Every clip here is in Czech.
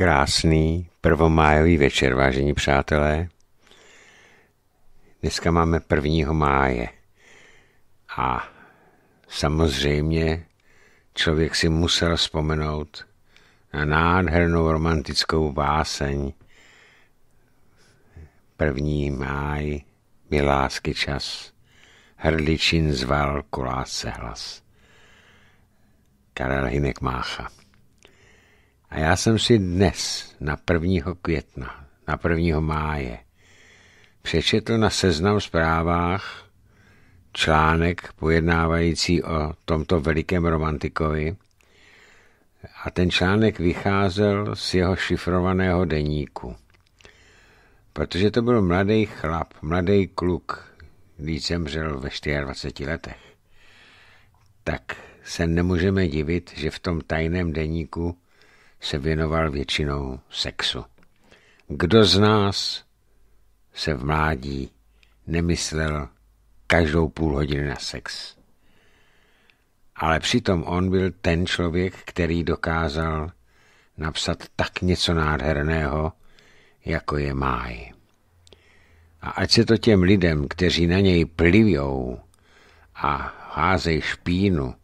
Krásný prvomájový večer, vážení přátelé. Dneska máme 1. máje a samozřejmě člověk si musel vzpomenout na nádhernou romantickou báseň 1. máj je lásky čas, hrdličin zval koláce hlas. Karel Hinek Mácha. A já jsem si dnes, na 1. května, na 1. máje, přečetl na seznam zprávách článek pojednávající o tomto velikém romantikovi a ten článek vycházel z jeho šifrovaného deníku. Protože to byl mladý chlap, mladý kluk, když zemřel ve 24 letech, tak se nemůžeme divit, že v tom tajném deníku se věnoval většinou sexu. Kdo z nás se v mládí nemyslel každou půl hodiny na sex? Ale přitom on byl ten člověk, který dokázal napsat tak něco nádherného, jako je máj. A ať se to těm lidem, kteří na něj plivou a házejí špínu,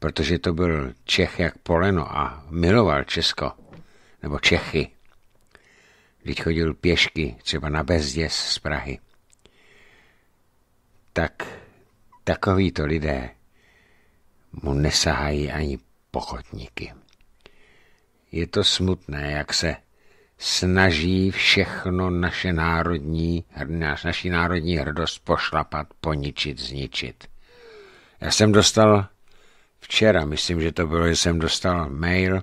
protože to byl Čech jak poleno a miloval Česko, nebo Čechy. Když chodil pěšky třeba na bezděs z Prahy. Tak takovýto lidé mu nesahají ani pochotníky. Je to smutné, jak se snaží všechno naše národní, naši národní hrdost pošlapat, poničit, zničit. Já jsem dostal včera, myslím, že to bylo, že jsem dostal mail,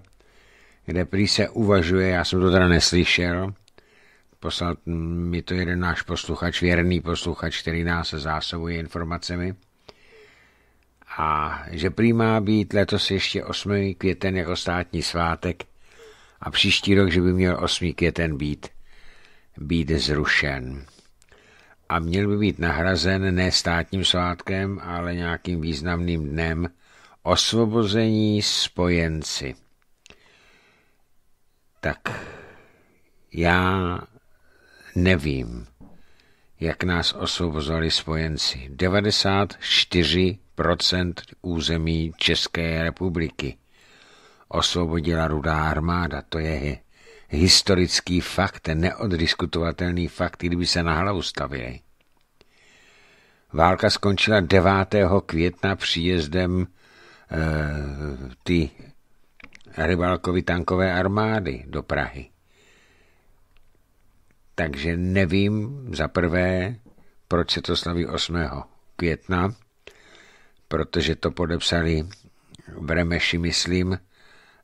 kde prý se uvažuje, já jsem to teda neslyšel, poslal mi to jeden náš posluchač, věrný posluchač, který nás zásobuje informacemi, a že prý má být letos ještě 8. květen jako státní svátek a příští rok, že by měl 8. květen být, být zrušen. A měl by být nahrazen ne státním svátkem, ale nějakým významným dnem, osvobození spojenci. Tak já nevím, jak nás osvobozovali spojenci. 94% území České republiky osvobodila rudá armáda. To je historický fakt, ten neoddiskutovatelný fakt, kdyby se na hlavu stavěli. Válka skončila 9. května příjezdem Eh, ty Rybalkovi tankové armády do Prahy. Takže nevím za prvé, proč se to slaví 8. května, protože to podepsali v Remeši, myslím,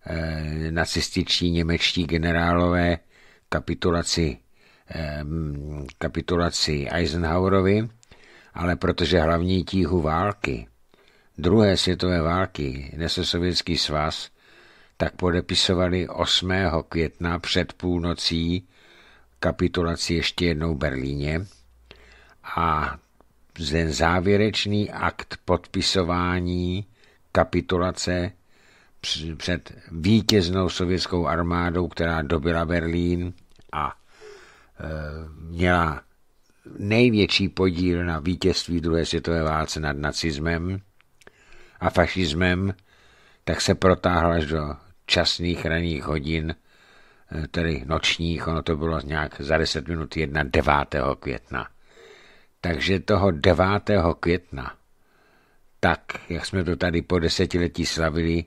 eh, nacističtí němečtí generálové kapitulaci, eh, kapitulaci Eisenhowerovi, ale protože hlavní tíhu války druhé světové války nese Sovětský svaz, tak podepisovali 8. května před půlnocí kapitulaci ještě jednou Berlíně a ten závěrečný akt podpisování kapitulace před vítěznou sovětskou armádou, která dobila Berlín a e, měla největší podíl na vítězství druhé světové válce nad nacismem, a fašismem, tak se protáhl až do časných raných hodin, eh, tedy nočních, ono to bylo nějak za 10 minut 1. 9. května. Takže toho 9. května, tak, jak jsme to tady po desetiletí slavili,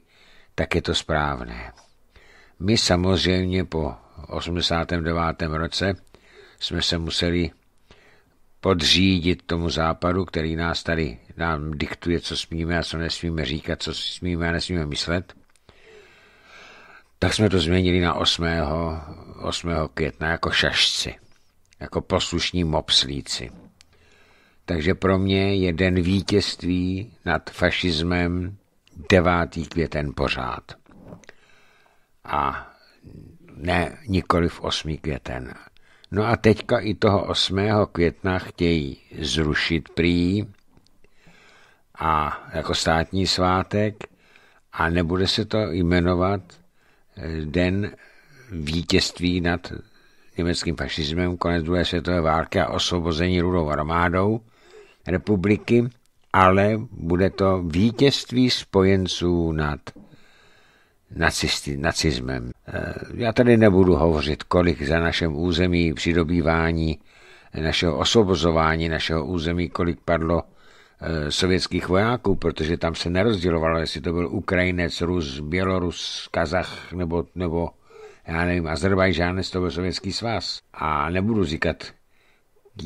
tak je to správné. My samozřejmě po 89. roce jsme se museli podřídit tomu západu, který nás tady nám diktuje, co smíme a co nesmíme říkat, co smíme a nesmíme myslet, tak jsme to změnili na 8. 8. května jako šašci, jako poslušní mopslíci. Takže pro mě je den vítězství nad fašismem 9. květen pořád. A ne nikoli v 8. květen, No a teďka i toho 8. května chtějí zrušit prý a jako státní svátek a nebude se to jmenovat eh, Den vítězství nad německým fašismem, konec druhé světové války a osvobození rudou armádou republiky, ale bude to vítězství spojenců nad nacisty, nacismem. Eh, já tady nebudu hovořit, kolik za našem území přidobývání eh, našeho osvobozování našeho území, kolik padlo eh, sovětských vojáků, protože tam se nerozdělovalo, jestli to byl Ukrajinec, Rus, Bělorus, Kazach nebo, nebo já nevím, Azerbajžán, to byl sovětský svaz. A nebudu říkat,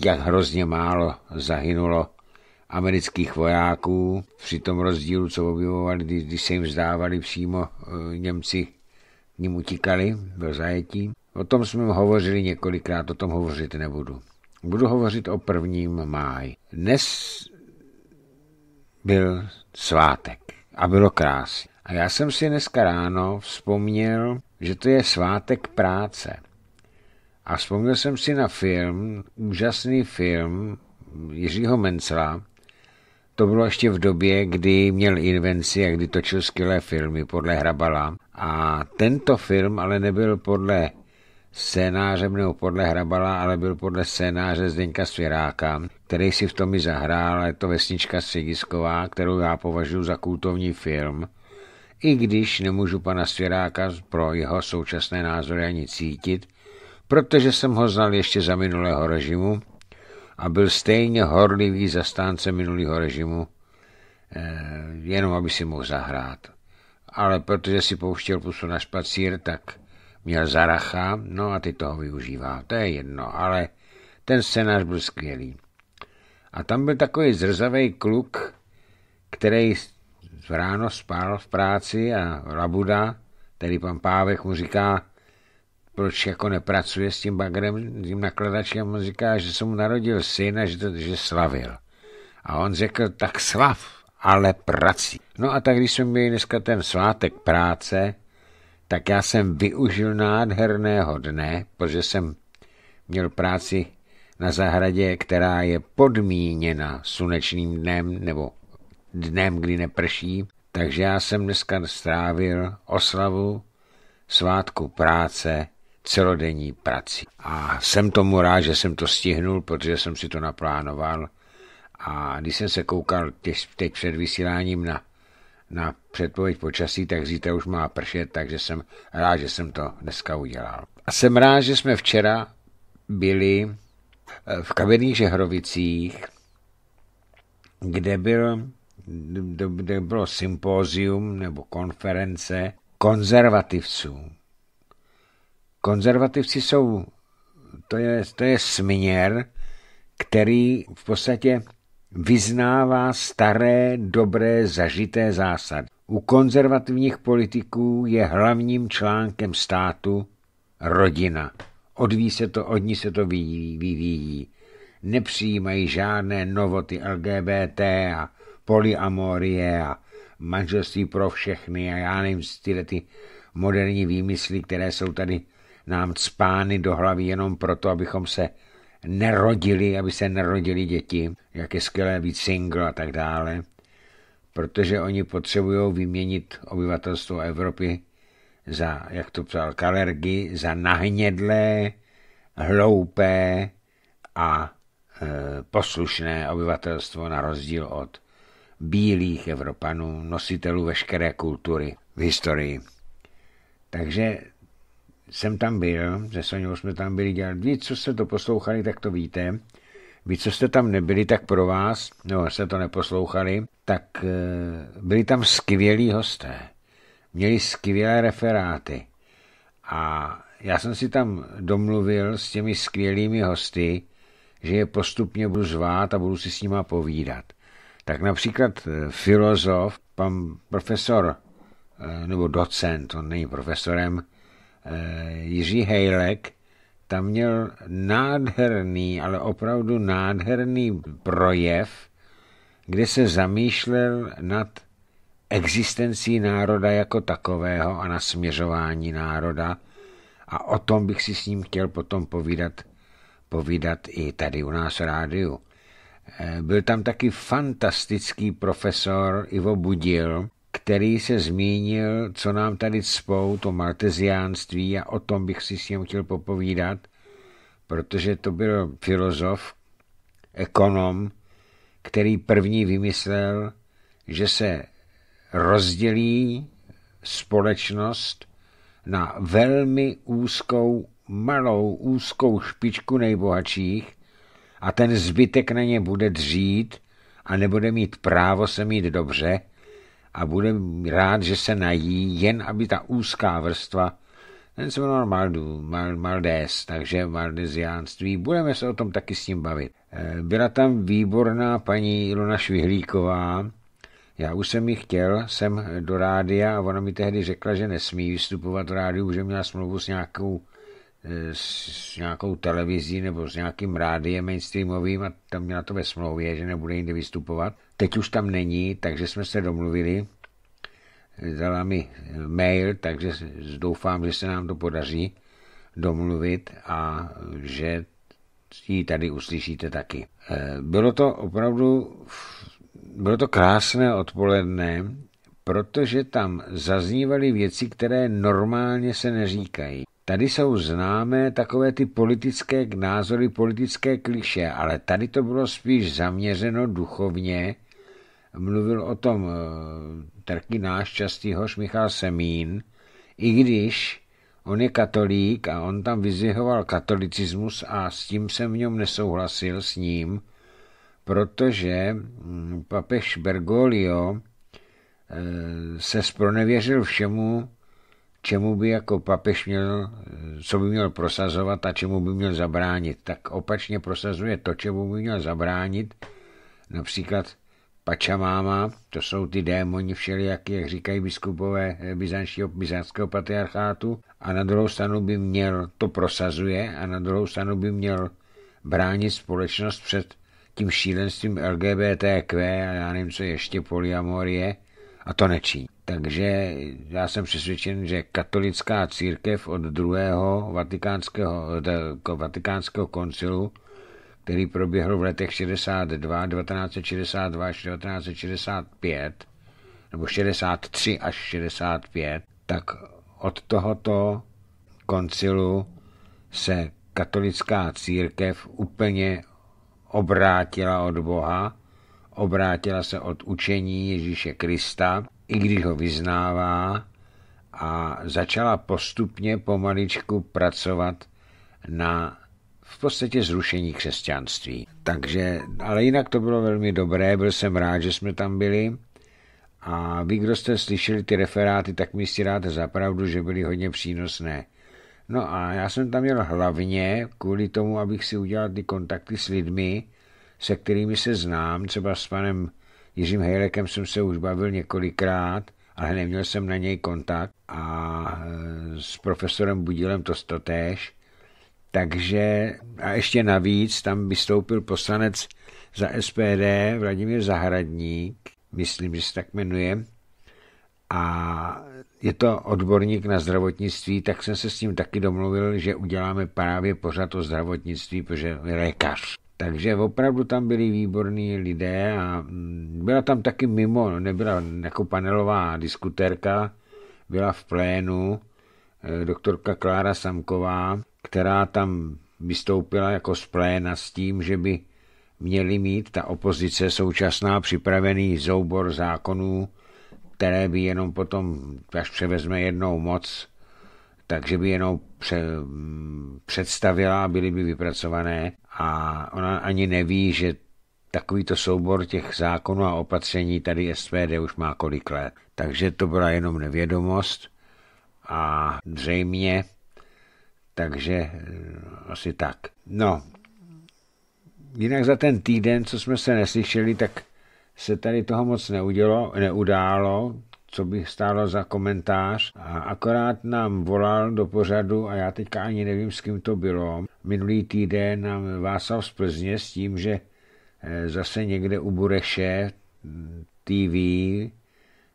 jak hrozně málo zahynulo amerických vojáků při tom rozdílu, co objevovali, když, když se jim vzdávali přímo e, Němci k ním utíkali do zajetí. O tom jsme hovořili několikrát, o tom hovořit nebudu. Budu hovořit o prvním máji. Dnes byl svátek a bylo krásně. A já jsem si dneska ráno vzpomněl, že to je svátek práce. A vzpomněl jsem si na film, úžasný film Jiřího Mencela, to bylo ještě v době, kdy měl invenci a kdy točil skvělé filmy podle Hrabala. A tento film ale nebyl podle scénářem nebo podle Hrabala, ale byl podle scénáře Zdenka Svěráka, který si v tom i zahrál, je to Vesnička Středisková, kterou já považuji za kultovní film. I když nemůžu pana Svěráka pro jeho současné názory ani cítit, protože jsem ho znal ještě za minulého režimu a byl stejně horlivý zastánce minulého režimu, eh, jenom aby si mohl zahrát. Ale protože si pouštěl pusu na špacír, tak měl zaracha, no a ty toho využívá, to je jedno, ale ten scénář byl skvělý. A tam byl takový zrzavý kluk, který v ráno spál v práci a rabuda, tedy pan Pávek mu říká, proč jako nepracuje s tím bagrem, tím nakladačem, on říká, že se mu narodil syn a že, to, že slavil. A on řekl, tak slav, ale prací. No a tak když jsme měli dneska ten svátek práce, tak já jsem využil nádherného dne, protože jsem měl práci na zahradě, která je podmíněna slunečným dnem nebo dnem, kdy neprší. Takže já jsem dneska strávil oslavu svátku práce celodenní prací. A jsem tomu rád, že jsem to stihnul, protože jsem si to naplánoval. A když jsem se koukal těž, teď před vysíláním na, na předpověď počasí, tak zítra už má pršet, takže jsem rád, že jsem to dneska udělal. A jsem rád, že jsme včera byli eh, v kaverních Žehrovicích, kde, byl, kde bylo sympózium nebo konference konzervativců konzervativci jsou, to je, to je směr, který v podstatě vyznává staré, dobré, zažité zásady. U konzervativních politiků je hlavním článkem státu rodina. Odví se to, od ní se to vyvíjí. Nepřijímají žádné novoty LGBT a polyamorie a manželství pro všechny a já nevím, tyhle ty moderní výmysly, které jsou tady nám cpány do hlavy jenom proto, abychom se nerodili, aby se nerodili děti, jak je skvělé být single a tak dále, protože oni potřebují vyměnit obyvatelstvo Evropy za, jak to psal Kalergy, za nahnědlé, hloupé a e, poslušné obyvatelstvo na rozdíl od bílých Evropanů, nositelů veškeré kultury v historii. Takže jsem tam byl, se Soňou jsme tam byli dělat. Vy, co jste to poslouchali, tak to víte. Vy, co jste tam nebyli, tak pro vás, no, jste to neposlouchali, tak eh, byli tam skvělí hosté. Měli skvělé referáty. A já jsem si tam domluvil s těmi skvělými hosty, že je postupně budu zvát a budu si s nima povídat. Tak například eh, filozof, pan profesor, eh, nebo docent, on není profesorem, Eh, Jiří Hejlek, tam měl nádherný, ale opravdu nádherný projev, kde se zamýšlel nad existencí národa jako takového a na směřování národa. A o tom bych si s ním chtěl potom povídat, povídat i tady u nás v rádiu. Eh, byl tam taky fantastický profesor Ivo Budil, který se zmínil, co nám tady spou, to malteziánství a o tom bych si s ním chtěl popovídat, protože to byl filozof, ekonom, který první vymyslel, že se rozdělí společnost na velmi úzkou, malou, úzkou špičku nejbohatších a ten zbytek na ně bude dřít a nebude mít právo se mít dobře, a bude rád, že se nají, jen aby ta úzká vrstva ten se jmenoval Maldu, Mal, Maldes, takže maldeziánství. Budeme se o tom taky s ním bavit. Eh, byla tam výborná paní Ilona Švihlíková, já už jsem ji chtěl jsem do rádia a ona mi tehdy řekla, že nesmí vystupovat v rádiu, že měla smlouvu s nějakou Eh, s nějakou televizí nebo s nějakým rádiem mainstreamovým a tam měla to ve smlouvě, že nebude jinde vystupovat. Teď už tam není, takže jsme se domluvili. Dala mi eh, mail, takže doufám, že se nám to podaří domluvit a že ji tady uslyšíte taky. Eh, bylo to opravdu bylo to krásné odpoledne, protože tam zaznívaly věci, které normálně se neříkají. Tady jsou známé takové ty politické názory, politické kliše, ale tady to bylo spíš zaměřeno duchovně. Mluvil o tom eh, taky náš častý hoš Michal Semín, i když on je katolík a on tam vyzvěhoval katolicismus a s tím jsem v něm nesouhlasil s ním, protože mm, papež Bergoglio eh, se spronevěřil všemu, čemu by jako papež měl, co by měl prosazovat a čemu by měl zabránit. Tak opačně prosazuje to, čemu by měl zabránit, například Pačamáma, to jsou ty démoni všelijaký, jak říkají biskupové byzantského, patriarchátu, a na druhou stranu by měl, to prosazuje, a na druhou stranu by měl bránit společnost před tím šílenstvím LGBTQ a já nevím, co ještě poliamorie a to nečiní. Takže já jsem přesvědčen, že katolická církev od druhého vatikánského, eh, vatikánského koncilu, který proběhl v letech 62, 1962 až 1965, nebo 63 až 65, tak od tohoto koncilu se katolická církev úplně obrátila od Boha, obrátila se od učení Ježíše Krista i když ho vyznává, a začala postupně pomaličku pracovat na v podstatě zrušení křesťanství. Takže, ale jinak to bylo velmi dobré, byl jsem rád, že jsme tam byli. A vy, kdo jste slyšeli ty referáty, tak mi si dáte zapravdu, že byly hodně přínosné. No a já jsem tam jel hlavně kvůli tomu, abych si udělal ty kontakty s lidmi, se kterými se znám, třeba s panem Jiřím Hejlekem jsem se už bavil několikrát, ale neměl jsem na něj kontakt a e, s profesorem Budílem to totéž. Takže a ještě navíc tam vystoupil poslanec za SPD Vladimír Zahradník, myslím, že se tak jmenuje, a je to odborník na zdravotnictví, tak jsem se s ním taky domluvil, že uděláme právě pořád o zdravotnictví, protože je lékař. Takže opravdu tam byli výborní lidé a mm, byla tam taky mimo, no, nebyla jako panelová diskutérka, byla v plénu eh, doktorka Klára Samková, která tam vystoupila jako z pléna s tím, že by měli mít ta opozice současná připravený zoubor zákonů, které by jenom potom, až převezme jednou moc, takže by jenom pře, mm, představila a byly by vypracované a ona ani neví, že takovýto soubor těch zákonů a opatření tady SPD už má kolik let. Takže to byla jenom nevědomost a zřejmě, takže eh, asi tak. No, jinak za ten týden, co jsme se neslyšeli, tak se tady toho moc neudělo, neudálo co by stálo za komentář a akorát nám volal do pořadu a já teďka ani nevím, s kým to bylo. Minulý týden nám Václav z Plzně s tím, že eh, zase někde u Bureše mm, TV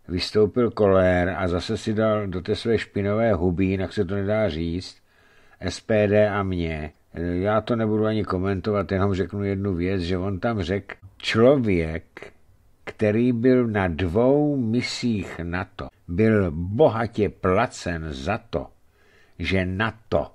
vystoupil kolér a zase si dal do té své špinové huby, jinak se to nedá říct, SPD a mě. Eh, já to nebudu ani komentovat, jenom řeknu jednu věc, že on tam řekl, člověk který byl na dvou misích NATO, byl bohatě placen za to, že NATO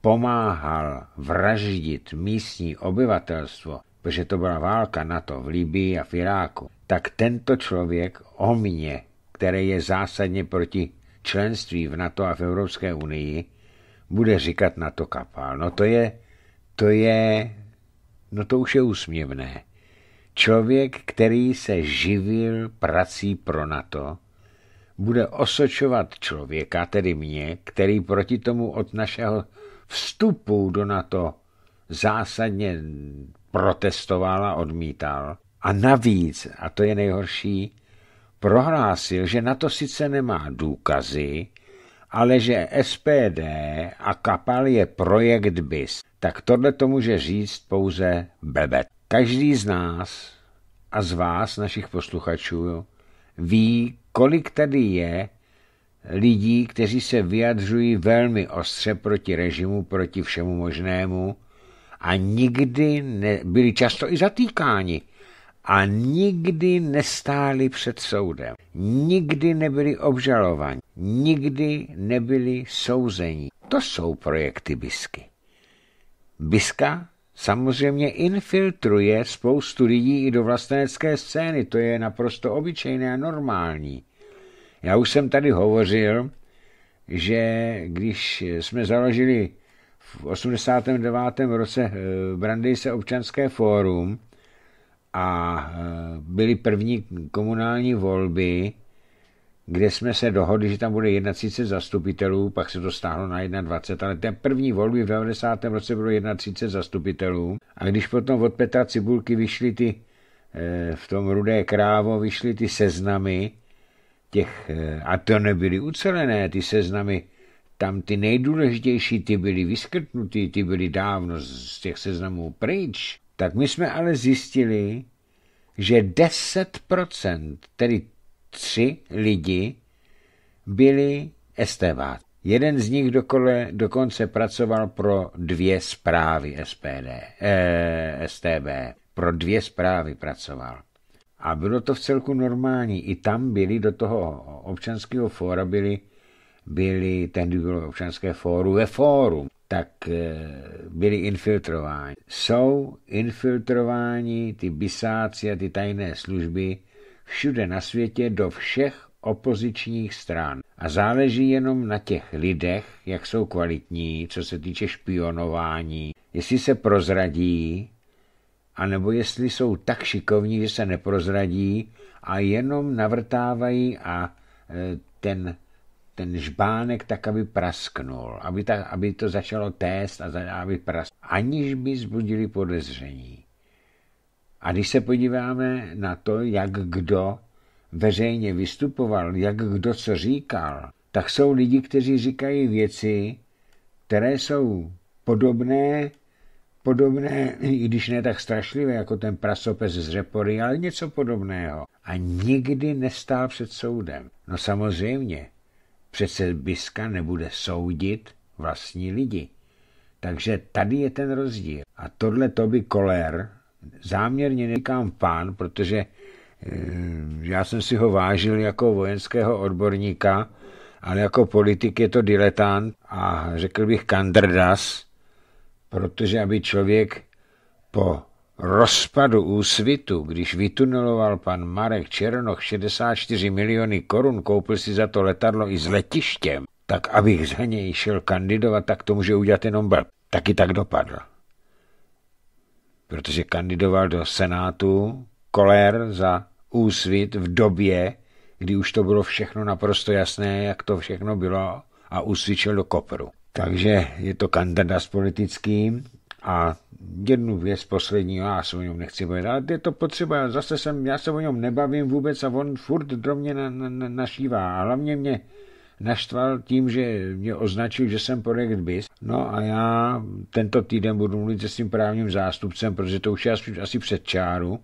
pomáhal vraždit místní obyvatelstvo, protože to byla válka NATO v Libii a v Iráku, tak tento člověk o mně, který je zásadně proti členství v NATO a v Evropské unii, bude říkat NATO kapál. No to je, to je, no to už je úsměvné. Člověk, který se živil prací pro NATO, bude osočovat člověka, tedy mě, který proti tomu od našeho vstupu do NATO zásadně protestoval a odmítal. A navíc, a to je nejhorší, prohlásil, že na to sice nemá důkazy, ale že SPD a Kapal je projekt BIS. Tak tohle to může říct pouze bebet. Každý z nás a z vás, našich posluchačů, ví, kolik tady je lidí, kteří se vyjadřují velmi ostře proti režimu, proti všemu možnému a nikdy ne, byli často i zatýkáni a nikdy nestáli před soudem, nikdy nebyli obžalovaní, nikdy nebyli souzení. To jsou projekty Bisky. Biska samozřejmě infiltruje spoustu lidí i do vlastenecké scény. To je naprosto obyčejné a normální. Já už jsem tady hovořil, že když jsme založili v 89. roce eh, Brandejse občanské fórum a eh, byly první komunální volby, kde jsme se dohodli, že tam bude 31 zastupitelů, pak se to stáhlo na 21, ale ten první volby v 90. roce bylo 31 zastupitelů a když potom od Petra Cibulky vyšly ty, eh, v tom Rudé krávo, vyšly ty seznamy těch, eh, a to nebyly ucelené ty seznamy, tam ty nejdůležitější, ty byly vyskrtnutý, ty byly dávno z těch seznamů pryč, tak my jsme ale zjistili, že 10%, tedy tři lidi byli estevát. Jeden z nich dokole, dokonce pracoval pro dvě zprávy SPD, eh, STB. Pro dvě zprávy pracoval. A bylo to v celku normální. I tam byli do toho občanského fóra, byli, byli tehdy bylo občanské fóru ve fóru, tak eh, byli infiltrováni. Jsou infiltrováni ty bisáci a ty tajné služby všude na světě do všech opozičních stran. A záleží jenom na těch lidech, jak jsou kvalitní, co se týče špionování, jestli se prozradí, anebo jestli jsou tak šikovní, že se neprozradí a jenom navrtávají a e, ten, ten žbánek tak, aby prasknul, aby, ta, aby to začalo tést a aby prasknul, aniž by zbudili podezření. A když se podíváme na to, jak kdo veřejně vystupoval, jak kdo co říkal, tak jsou lidi, kteří říkají věci, které jsou podobné, podobné, i když ne tak strašlivé, jako ten prasopes z Repory, ale něco podobného. A nikdy nestál před soudem. No samozřejmě, přece Biska nebude soudit vlastní lidi. Takže tady je ten rozdíl. A tohle to by Kolér Záměrně neříkám pán, protože eh, já jsem si ho vážil jako vojenského odborníka, ale jako politik je to diletant a řekl bych kandrdas, protože aby člověk po rozpadu úsvitu, když vytuneloval pan Marek Černoch 64 miliony korun, koupil si za to letadlo i s letištěm, tak abych za něj šel kandidovat, tak to může udělat jenom blb. Taky tak dopadl protože kandidoval do Senátu Koller za úsvit v době, kdy už to bylo všechno naprosto jasné, jak to všechno bylo a usvičil do kopru. Takže je to kandida s politickým a jednu věc posledního, já se o něm nechci bavit, ale je to potřeba, zase jsem, já se o něm nebavím vůbec a on furt do mě na, na, na, našívá a hlavně mě naštval tím, že mě označil, že jsem projekt BIS. No a já tento týden budu mluvit se svým právním zástupcem, protože to už je asi před čáru.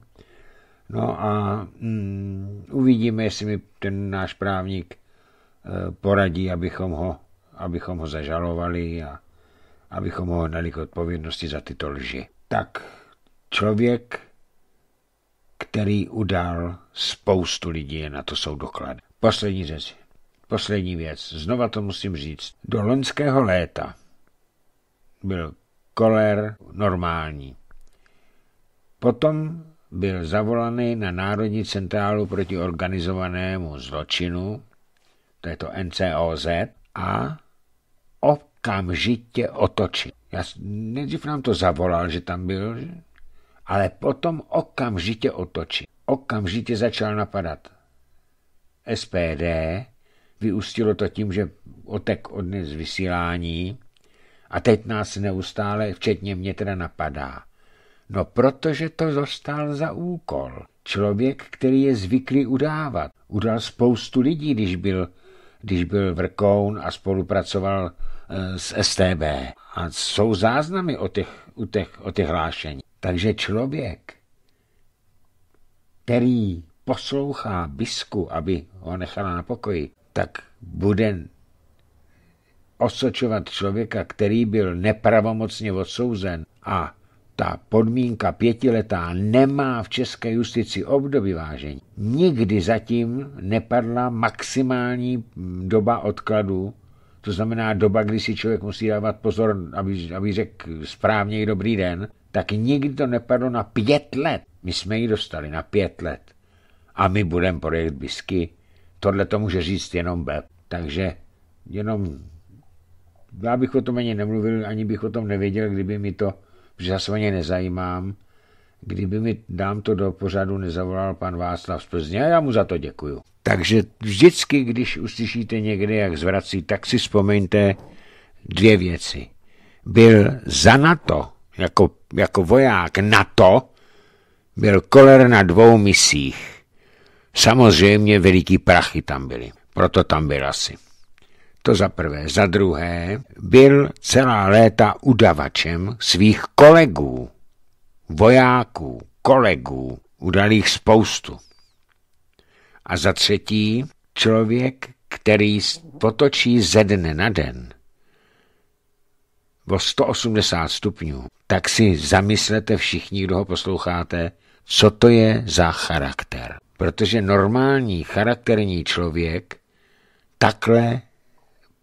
No a mm, uvidíme, jestli mi ten náš právník eh, poradí, abychom ho, abychom ho zažalovali a abychom ho dali k odpovědnosti za tyto lži. Tak člověk, který udal spoustu lidí, na to jsou doklady. Poslední řeči. Poslední věc, znova to musím říct. Do loňského léta byl koler normální. Potom byl zavolaný na Národní centrálu proti organizovanému zločinu, to je to NCOZ, a okamžitě otočil. Já nejdřív nám to zavolal, že tam byl, ale potom okamžitě otočil. Okamžitě začal napadat SPD, Vyústilo to tím, že Otek odnes vysílání a teď nás neustále, včetně mě teda napadá. No protože to zostal za úkol. Člověk, který je zvyklý udávat. Udal spoustu lidí, když byl, když byl vrkoun a spolupracoval e, s STB. A jsou záznamy o těch, o těch, o těch hlášení. Takže člověk, který poslouchá bisku, aby ho nechala na pokoji, tak bude osočovat člověka, který byl nepravomocně odsouzen a ta podmínka pětiletá nemá v české justici období vážení. Nikdy zatím nepadla maximální doba odkladu, to znamená doba, kdy si člověk musí dávat pozor, aby, aby řekl správně i dobrý den, tak nikdy to nepadlo na pět let. My jsme ji dostali na pět let. A my budeme projekt Bisky tohle to může říct jenom Beb. Takže jenom já bych o tom ani nemluvil, ani bych o tom nevěděl, kdyby mi to, že já se o ně nezajímám, kdyby mi dám to do pořadu nezavolal pan Václav z Plzně a já mu za to děkuju. Takže vždycky, když uslyšíte někde, jak zvrací, tak si vzpomeňte dvě věci. Byl za NATO, jako, jako voják NATO, byl koler na dvou misích. Samozřejmě veliký prachy tam byly, proto tam byl asi. To za prvé. Za druhé, byl celá léta udavačem svých kolegů, vojáků, kolegů, udalých spoustu. A za třetí, člověk, který potočí ze dne na den o 180 stupňů, tak si zamyslete všichni, kdo ho posloucháte, co to je za charakter. Protože normální charakterní člověk takhle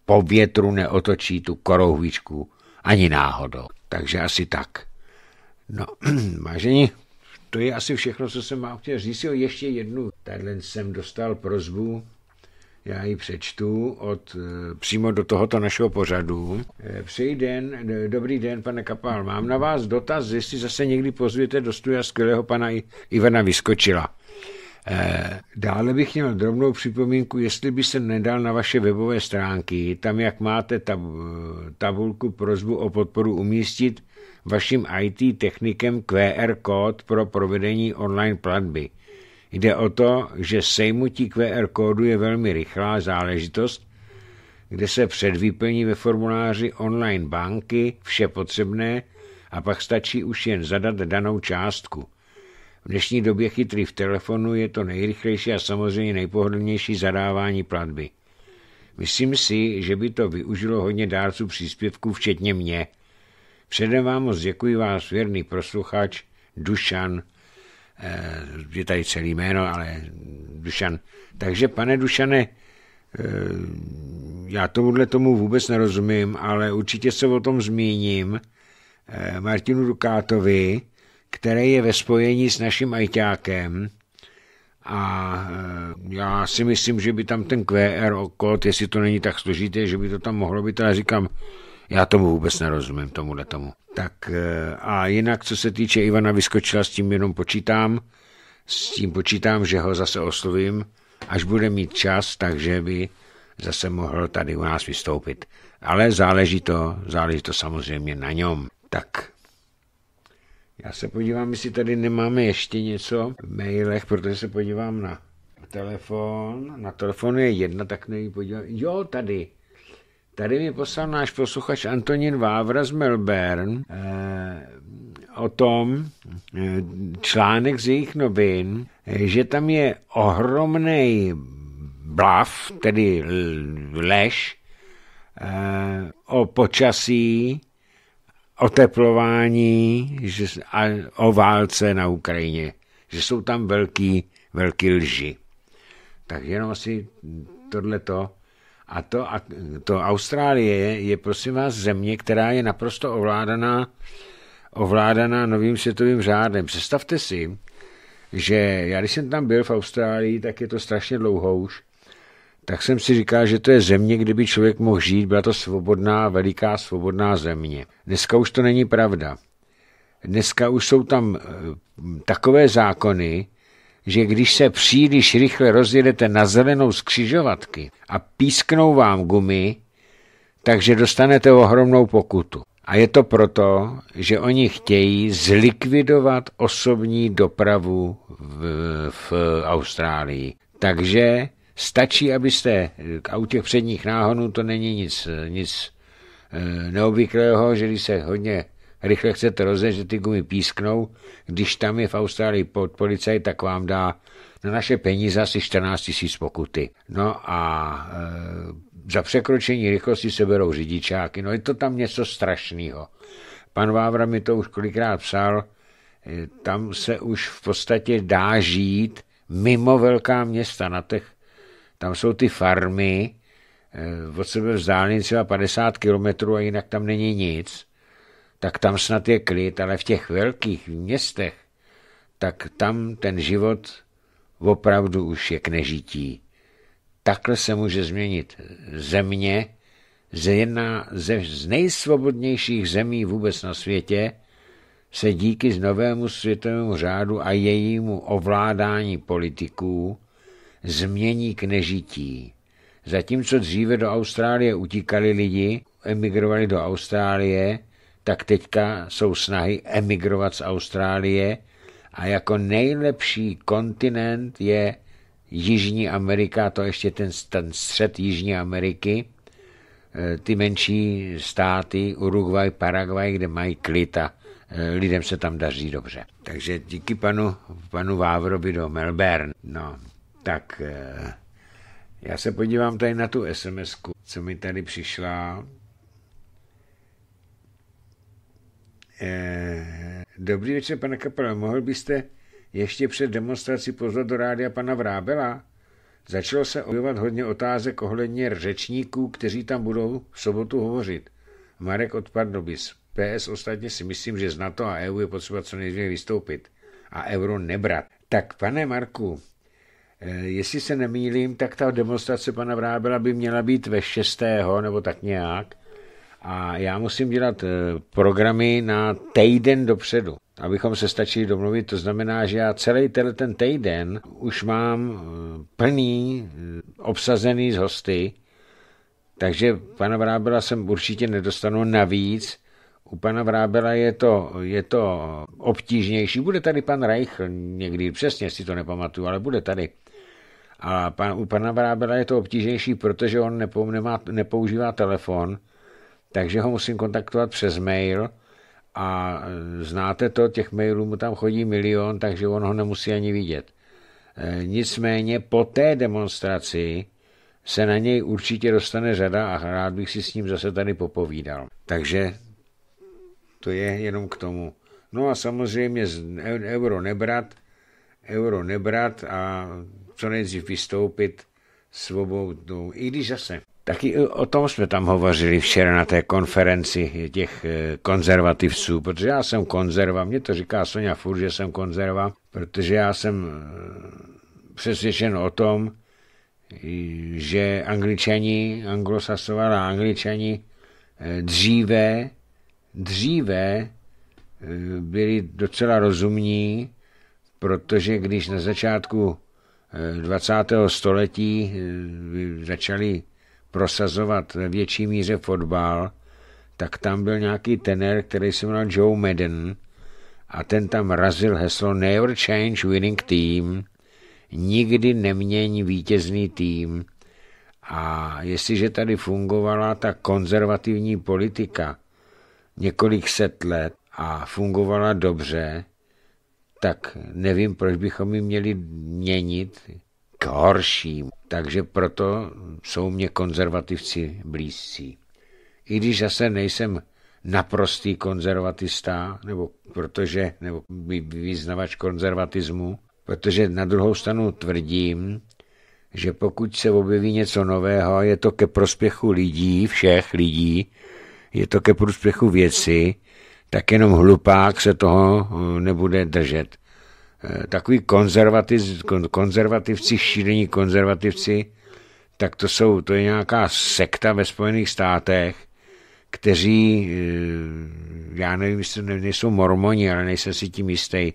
po větru neotočí tu korouhvičku ani náhodou. Takže asi tak. No, vážení, to je asi všechno, co jsem vám chtěl říct. Jo, ještě jednu. Tady jsem dostal prozbu, já ji přečtu od, eh, přímo do tohoto našeho pořadu. Eh, přeji den, dobrý den, pane Kapal. Mám na vás dotaz, jestli zase někdy pozvěte do studia skvělého pana Ivana Vyskočila. Eh, dále bych měl drobnou připomínku, jestli by se nedal na vaše webové stránky, tam jak máte tab tabulku prozbu o podporu umístit vaším IT technikem QR kód pro provedení online platby. Jde o to, že sejmutí QR kódu je velmi rychlá záležitost, kde se předvyplní ve formuláři online banky vše potřebné a pak stačí už jen zadat danou částku – v dnešní době chytrý v telefonu je to nejrychlejší a samozřejmě nejpohodlnější zadávání platby. Myslím si, že by to využilo hodně dárců příspěvků, včetně mě. Předem vám moc děkuji vás, věrný posluchač Dušan. Eh, je tady celý jméno, ale Dušan. Takže, pane Dušane, eh, já tomuhle tomu vůbec nerozumím, ale určitě se o tom zmíním. Eh, Martinu Dukátovi, který je ve spojení s naším ajťákem, a e, já si myslím, že by tam ten QR kód, jestli to není tak složité, že by to tam mohlo být, ale říkám, já tomu vůbec nerozumím, tomuhle tomu. Tak e, a jinak, co se týče Ivana Vyskočila, s tím jenom počítám, s tím počítám, že ho zase oslovím, až bude mít čas, takže by zase mohl tady u nás vystoupit. Ale záleží to, záleží to samozřejmě na něm. Tak já se podívám, jestli tady nemáme ještě něco v mailech, protože se podívám na telefon. Na telefonu je jedna, tak nej podívám. Jo, tady. Tady mi poslal náš posluchač Antonín Vávra z Melbourne eh, o tom eh, článek z jejich novin, eh, že tam je ohromný blav, tedy lež, eh, o počasí, oteplování že, a o válce na Ukrajině. Že jsou tam velký, velký lži. Tak jenom asi to A to, a to Austrálie je, je, prosím vás, země, která je naprosto ovládaná, ovládaná novým světovým řádem. Představte si, že já když jsem tam byl v Austrálii, tak je to strašně dlouho už, tak jsem si říkal, že to je země, kde by člověk mohl žít, byla to svobodná, veliká svobodná země. Dneska už to není pravda. Dneska už jsou tam eh, takové zákony, že když se příliš rychle rozjedete na zelenou z křižovatky a písknou vám gumy, takže dostanete ohromnou pokutu. A je to proto, že oni chtějí zlikvidovat osobní dopravu v, v Austrálii. Takže Stačí, abyste eh, k autě předních náhonů, to není nic, eh, nic eh, neobvyklého, že když se hodně rychle chcete rozjet, že ty gumy písknou, když tam je v Austrálii pod policaj, tak vám dá na naše peníze asi 14 000 pokuty. No a e, za překročení rychlosti se berou řidičáky. No je to tam něco strašného. Pan Vávra mi to už kolikrát psal, e, tam se už v podstatě dá žít mimo velká města na těch tam jsou ty farmy eh, od sebe vzdálené třeba 50 kilometrů a jinak tam není nic, tak tam snad je klid, ale v těch velkých městech, tak tam ten život opravdu už je k nežití. Takhle se může změnit země, ze jedna ze, z nejsvobodnějších zemí vůbec na světě se díky novému světovému řádu a jejímu ovládání politiků změní k nežití. Zatímco dříve do Austrálie utíkali lidi, emigrovali do Austrálie, tak teďka jsou snahy emigrovat z Austrálie a jako nejlepší kontinent je Jižní Amerika, to ještě ten, ten střed Jižní Ameriky, e, ty menší státy, Uruguay, Paraguay, kde mají klid a e, lidem se tam daří dobře. Takže díky panu, panu Vávrovi do Melbourne. No, tak eh, já se podívám tady na tu sms co mi tady přišla. Eh, dobrý večer, pane Kapel, mohl byste ještě před demonstrací pozvat do rádia pana Vrábela? Začalo se objevovat hodně otázek ohledně řečníků, kteří tam budou v sobotu hovořit. Marek od Pardobis. PS ostatně si myslím, že z NATO a EU je potřeba co nejdříve vystoupit a euro nebrat. Tak pane Marku, Eh, jestli se nemýlím, tak ta demonstrace pana Vrábela by měla být ve 6. nebo tak nějak. A já musím dělat eh, programy na týden dopředu, abychom se stačili domluvit. To znamená, že já celý ten týden už mám eh, plný, obsazený z hosty, takže pana Vrábela jsem určitě nedostanu navíc. U pana Vrábela je to, je to obtížnější. Bude tady pan Reichl někdy, přesně si to nepamatuju, ale bude tady. A pan, u pana Brábela je to obtížnější, protože on nepo, nemá, nepoužívá telefon, takže ho musím kontaktovat přes mail a e, znáte to, těch mailů mu tam chodí milion, takže on ho nemusí ani vidět. E, nicméně po té demonstraci se na něj určitě dostane řada a rád bych si s ním zase tady popovídal. Takže to je jenom k tomu. No a samozřejmě euro nebrat, euro nebrat a co nejdřív vystoupit svobodnou, i když zase. Taky e, o tom jsme tam hovořili včera na té konferenci těch e, konzervativců, protože já jsem konzerva, mě to říká Sonja furt, že jsem konzerva, protože já jsem e, přesvědčen o tom, že angličani, anglosasové a angličani dříve, dříve byli docela rozumní, protože když na začátku 20. Eh, století eh, začali prosazovat ve větší míře fotbal, tak tam byl nějaký tenér, který se jmenoval Joe Madden a ten tam razil heslo Never change winning team, nikdy nemění vítězný tým. A jestliže tady fungovala ta konzervativní politika několik set let a fungovala dobře, tak nevím, proč bychom ji měli měnit k horším. Takže proto jsou mě konzervativci blízcí. I když zase nejsem naprostý konzervatista, nebo protože, nebo vyznavač konzervatismu, protože na druhou stranu tvrdím, že pokud se objeví něco nového, je to ke prospěchu lidí, všech lidí, je to ke prospěchu věci tak jenom hlupák se toho eh, nebude držet. Eh, takový konzervativ, konzervativci, šílení konzervativci, tak to, jsou, to je nějaká sekta ve Spojených státech, kteří, eh, já nevím, jestli nejsou mormoni, ale nejsem si tím jistý,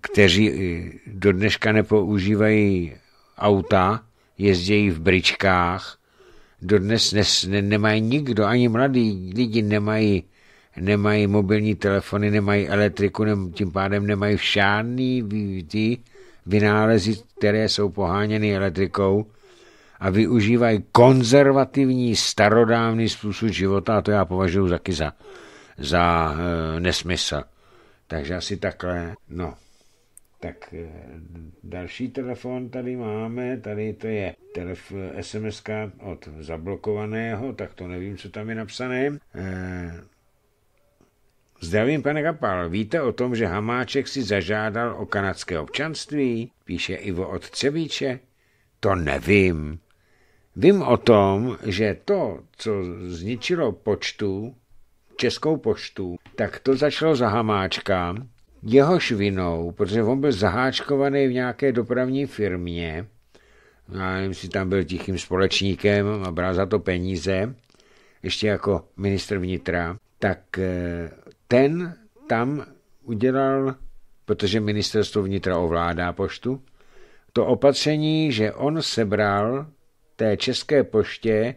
kteří do dneška nepoužívají auta, jezdějí v bričkách, dodnes nes, ne, nemají nikdo, ani mladí lidi nemají nemají mobilní telefony, nemají elektriku, tím pádem nemají žádný ty vynálezy, které jsou poháněny elektrikou a využívají konzervativní starodávný způsob života a to já považuji taky za, za e, nesmysl. Takže asi takhle, no. Tak e, další telefon tady máme, tady to je telef, SMS eh, od zablokovaného, tak to nevím, co tam je napsané. E, Zdravím, pane Kapal, víte o tom, že Hamáček si zažádal o kanadské občanství? Píše Ivo od Třebíče. To nevím. Vím o tom, že to, co zničilo počtu, českou poštu, tak to začalo za Hamáčka, jehož vinou, protože on byl zaháčkovaný v nějaké dopravní firmě, já nevím, si tam byl tichým společníkem a bral za to peníze, ještě jako ministr vnitra, tak eh, ten tam udělal, protože ministerstvo vnitra ovládá poštu, to opatření, že on sebral té české poště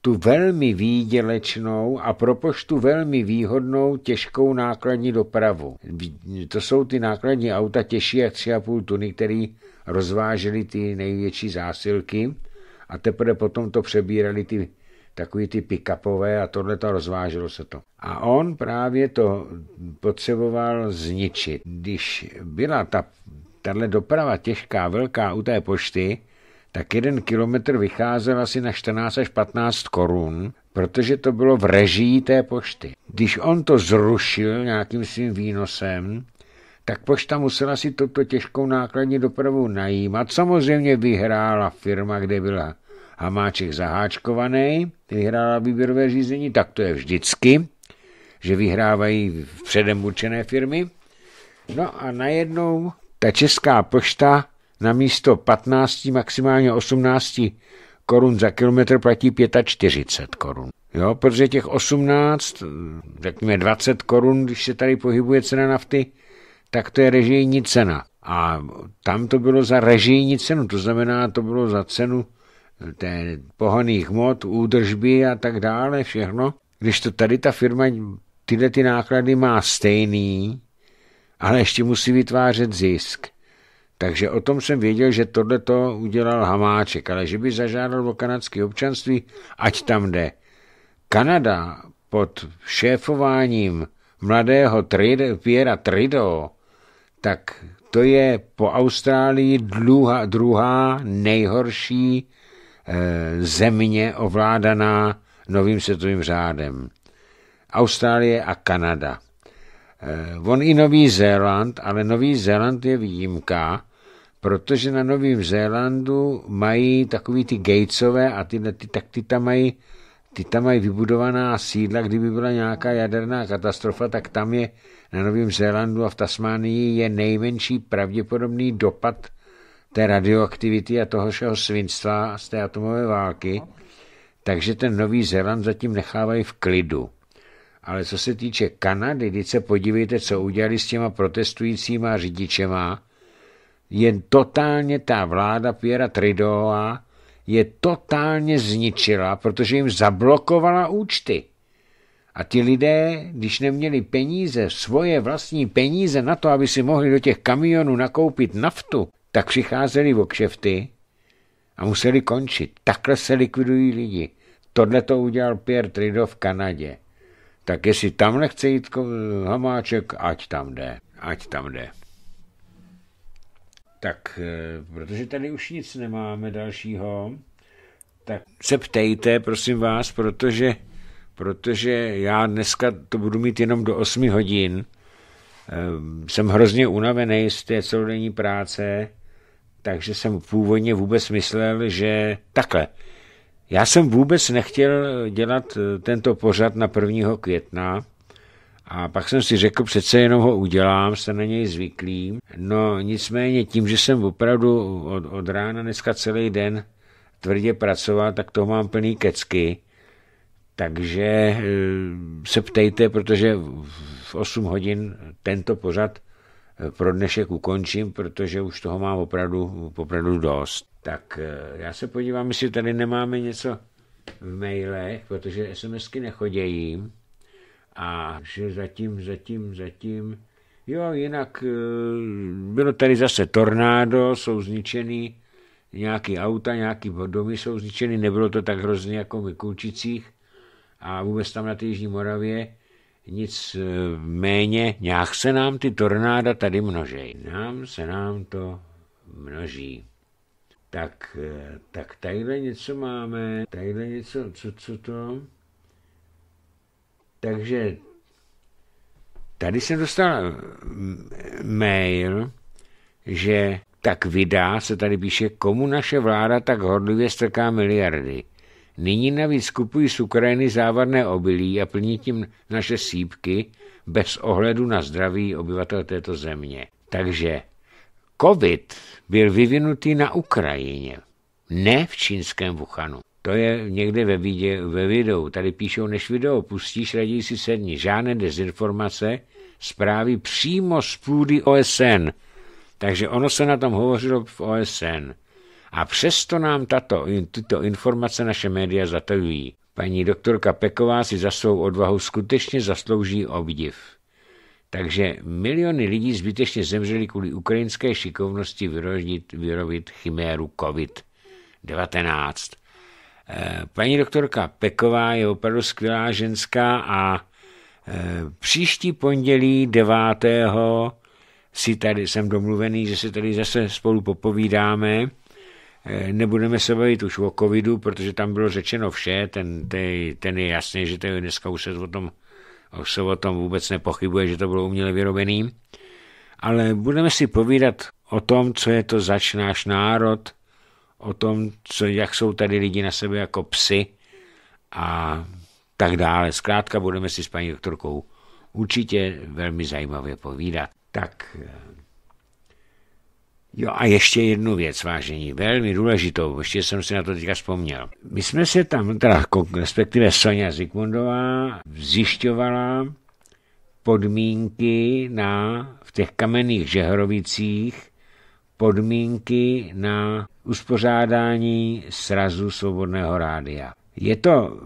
tu velmi výdělečnou a pro poštu velmi výhodnou těžkou nákladní dopravu. To jsou ty nákladní auta těžší jak 3,5 tuny, které rozvážely ty největší zásilky a teprve potom to přebírali ty takový ty pick-upové a tohle to rozváželo se to. A on právě to potřeboval zničit. Když byla ta, tahle doprava těžká, velká u té pošty, tak jeden kilometr vycházel asi na 14 až 15 korun, protože to bylo v režii té pošty. Když on to zrušil nějakým svým výnosem, tak pošta musela si toto těžkou nákladní dopravu najímat. Samozřejmě vyhrála firma, kde byla Hamáček zaháčkovaný, vyhrála výběrové řízení, tak to je vždycky, že vyhrávají předem určené firmy. No a najednou ta česká pošta na místo 15, maximálně 18 korun za kilometr platí 45 korun. Jo, protože těch 18, řekněme 20 korun, když se tady pohybuje cena nafty, tak to je režijní cena. A tam to bylo za režijní cenu, to znamená, to bylo za cenu té pohoných hmot, údržby a tak dále, všechno. Když to tady ta firma tyhle ty náklady má stejný, ale ještě musí vytvářet zisk. Takže o tom jsem věděl, že tohle to udělal Hamáček, ale že by zažádal o kanadské občanství, ať tam jde. Kanada pod šéfováním mladého Trido, Piera Trido, tak to je po Austrálii dluha, druhá nejhorší Eh, země ovládaná novým světovým řádem. Austrálie a Kanada. Eh, on i Nový Zéland, ale Nový Zéland je výjimka, protože na Novém Zélandu mají takový ty Gatesové a ty, ty, tak ty tam mají ty tam mají vybudovaná sídla, kdyby byla nějaká jaderná katastrofa, tak tam je na Novém Zélandu a v Tasmánii je nejmenší pravděpodobný dopad té radioaktivity a toho všeho svinstva z té atomové války, takže ten Nový Zéland zatím nechávají v klidu. Ale co se týče Kanady, když se podívejte, co udělali s těma protestujícíma řidičema, jen totálně ta vláda Piera Tridoa je totálně zničila, protože jim zablokovala účty. A ti lidé, když neměli peníze, svoje vlastní peníze na to, aby si mohli do těch kamionů nakoupit naftu, tak přicházeli o kšefty a museli končit. Takhle se likvidují lidi. Tohle to udělal Pierre Trudeau v Kanadě. Tak jestli tam nechce jít Hamáček, ať tam jde. Ať tam jde. Tak, eh, protože tady už nic nemáme dalšího, tak se ptejte, prosím vás, protože, protože já dneska to budu mít jenom do 8 hodin. Ehm, jsem hrozně unavený z té celodenní práce takže jsem původně vůbec myslel, že takhle. Já jsem vůbec nechtěl dělat eh, tento pořad na 1. května, a pak jsem si řekl, přece jenom ho udělám, se na něj zvyklý. No nicméně tím, že jsem opravdu od, od rána dneska celý den tvrdě pracoval, tak to mám plný kecky. Takže eh, se ptejte, protože v 8 hodin tento pořad pro dnešek ukončím, protože už toho mám opravdu, opravdu dost. Tak eh, já se podívám, jestli tady nemáme něco v maile, protože SMSky nechodějí. A že zatím, zatím, zatím... Jo, jinak eh, bylo tady zase tornádo, jsou zničený nějaký auta, nějaký domy jsou zničeny, nebylo to tak hrozně jako v Mikulčicích a vůbec tam na té Jižní Moravě nic eh, méně, nějak se nám ty tornáda tady množejí. Nám se nám to množí. Tak, eh, tak tadyhle něco máme, tadyhle něco, co, co to? Takže tady jsem dostal eh, mail, že tak vydá, se tady píše, komu naše vláda tak hodlivě strká miliardy. Nyní navíc kupují z Ukrajiny závadné obilí a plní tím naše sípky bez ohledu na zdraví obyvatel této země. Takže COVID byl vyvinutý na Ukrajině, ne v čínském Wuhanu. To je někde ve, vidě, ve videu. Tady píšou, než video pustíš, raději si sedni. Žádné dezinformace, zprávy přímo z půdy OSN. Takže ono se na tom hovořilo v OSN. A přesto nám tato, tyto informace naše média zatajují. Paní doktorka Peková si za svou odvahu skutečně zaslouží obdiv. Takže miliony lidí zbytečně zemřeli kvůli ukrajinské šikovnosti vyrožit, vyrovit chiméru COVID-19. Eh, paní doktorka Peková je opravdu skvělá ženská a eh, příští pondělí 9. si tady, jsem domluvený, že se tady zase spolu popovídáme Eh, nebudeme se bavit už o covidu, protože tam bylo řečeno vše, ten, ten, ten je jasný, že to je dneska už se o tom, už se o tom vůbec nepochybuje, že to bylo uměle vyrobený. Ale budeme si povídat o tom, co je to zač náš národ, o tom, co, jak jsou tady lidi na sebe jako psy a tak dále. Zkrátka budeme si s paní doktorkou určitě velmi zajímavě povídat. Tak eh, Jo a ještě jednu věc, vážení, velmi důležitou, ještě jsem si na to teďka vzpomněl. My jsme se tam, teda respektive Sonja Zikmundová, zjišťovala podmínky na, v těch kamenných žehrovicích, podmínky na uspořádání srazu Svobodného rádia. Je to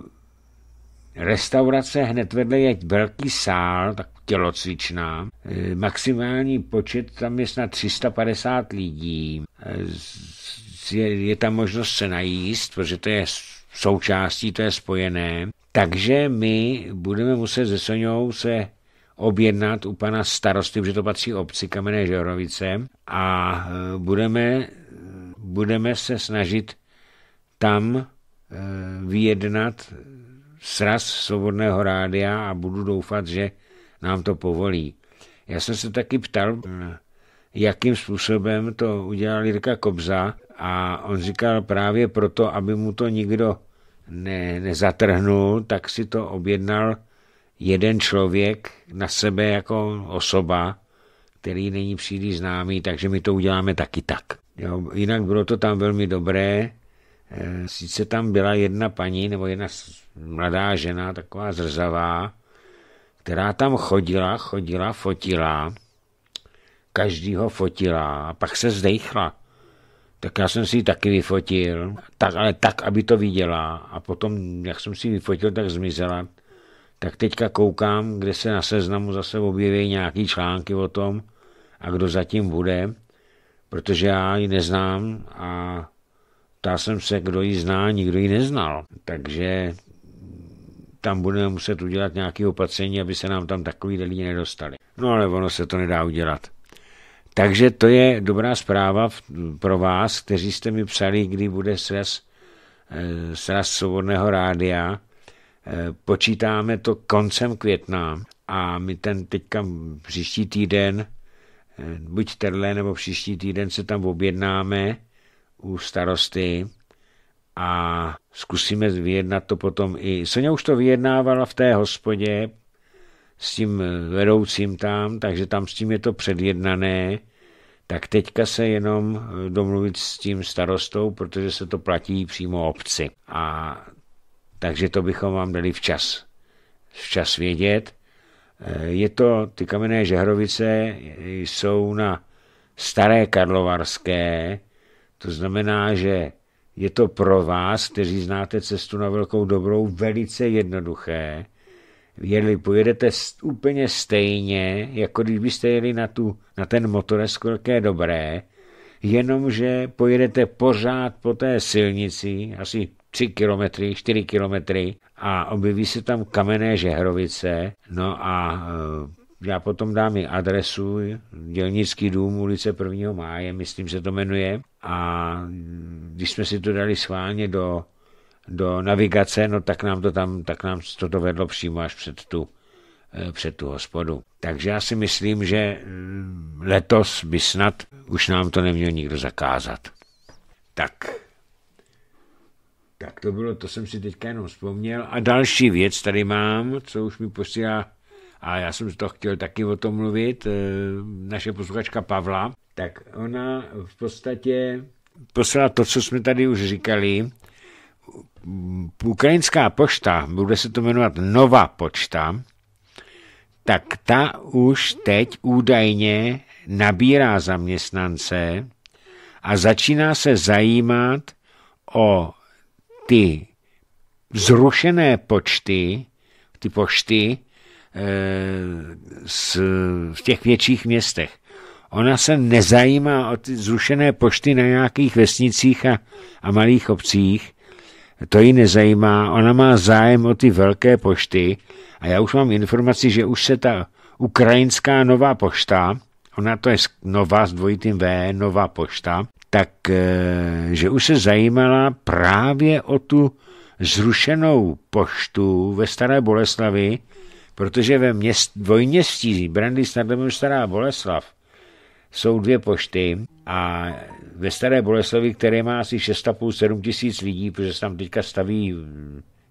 restaurace hned vedle je velký sál, tak tělocvičná. Eh, maximální počet tam je snad 350 lidí. Eh, je, je tam možnost se najíst, protože to je součástí, to je spojené. Takže my budeme muset se Soňou se objednat u pana starosty, protože to patří obci Kamené Žorovice a eh, budeme, budeme se snažit tam vyjednat sraz svobodného rádia a budu doufat, že nám to povolí. Já jsem se taky ptal, jakým způsobem to udělal Jirka Kobza a on říkal právě proto, aby mu to nikdo ne, nezatrhnul, tak si to objednal jeden člověk na sebe jako osoba, který není příliš známý, takže my to uděláme taky tak. Jo, jinak bylo to tam velmi dobré. Eh, sice tam byla jedna paní, nebo jedna mladá žena, taková zrzavá, která tam chodila, chodila, fotila, každýho fotila a pak se zdejchla. Tak já jsem si ji taky vyfotil, tak, ale tak, aby to viděla. A potom, jak jsem si ji vyfotil, tak zmizela. Tak teďka koukám, kde se na seznamu zase objeví nějaký články o tom a kdo zatím bude, protože já ji neznám a ptá jsem se, kdo ji zná, nikdo ji neznal. Takže tam budeme muset udělat nějaké opatření, aby se nám tam takový lidi nedostali. No ale ono se to nedá udělat. Takže to je dobrá zpráva pro vás, kteří jste mi psali, kdy bude sraz, eh, sraz svobodného rádia. Eh, počítáme to koncem května a my ten teďka příští týden, eh, buď tenhle nebo příští týden se tam objednáme u starosty a zkusíme vyjednat to potom i. Sonja už to vyjednávala v té hospodě s tím vedoucím tam, takže tam s tím je to předjednané. Tak teďka se jenom eh, domluvit s tím starostou, protože se to platí přímo obci. A takže to bychom vám dali včas. Včas vědět. Eh, je to, ty kamenné žehrovice jsou na staré Karlovarské, to znamená, že je to pro vás, kteří znáte cestu na velkou dobrou, velice jednoduché. Jeli, pojedete úplně stejně, jako byste jeli na, tu, na ten motoresk velké dobré, jenomže pojedete pořád po té silnici, asi 3 kilometry, 4 kilometry a objeví se tam kamenné žehrovice, no a já potom dám i adresu, dělnický dům, ulice 1. máje, myslím se to jmenuje. A když jsme si to dali schválně do, do navigace, no tak nám to tam, tak nám to dovedlo přímo až před tu, eh, před tu hospodu. Takže já si myslím, že mm, letos by snad už nám to neměl nikdo zakázat. Tak. Tak to bylo, to jsem si teďka jenom vzpomněl. A další věc tady mám, co už mi posílá a já jsem to chtěl taky o tom mluvit, eh, naše posluchačka Pavla, tak ona v podstatě poslala to, co jsme tady už říkali. Ukrajinská pošta, bude se to jmenovat Nová počta, tak ta už teď údajně nabírá zaměstnance a začíná se zajímat o ty zrušené počty, ty pošty, z, eh, v těch větších městech. Ona se nezajímá o ty zrušené pošty na nějakých vesnicích a, a malých obcích. To ji nezajímá. Ona má zájem o ty velké pošty a já už mám informaci, že už se ta ukrajinská nová pošta, ona to je nová s dvojitým V, nová pošta, tak eh, že už se zajímala právě o tu zrušenou poštu ve Staré Boleslavi, protože ve měst, dvojměstí Brandy s nadlemem Stará Boleslav jsou dvě pošty a ve Staré Boleslavi, které má asi 6,5-7 tisíc lidí, protože se tam teďka staví,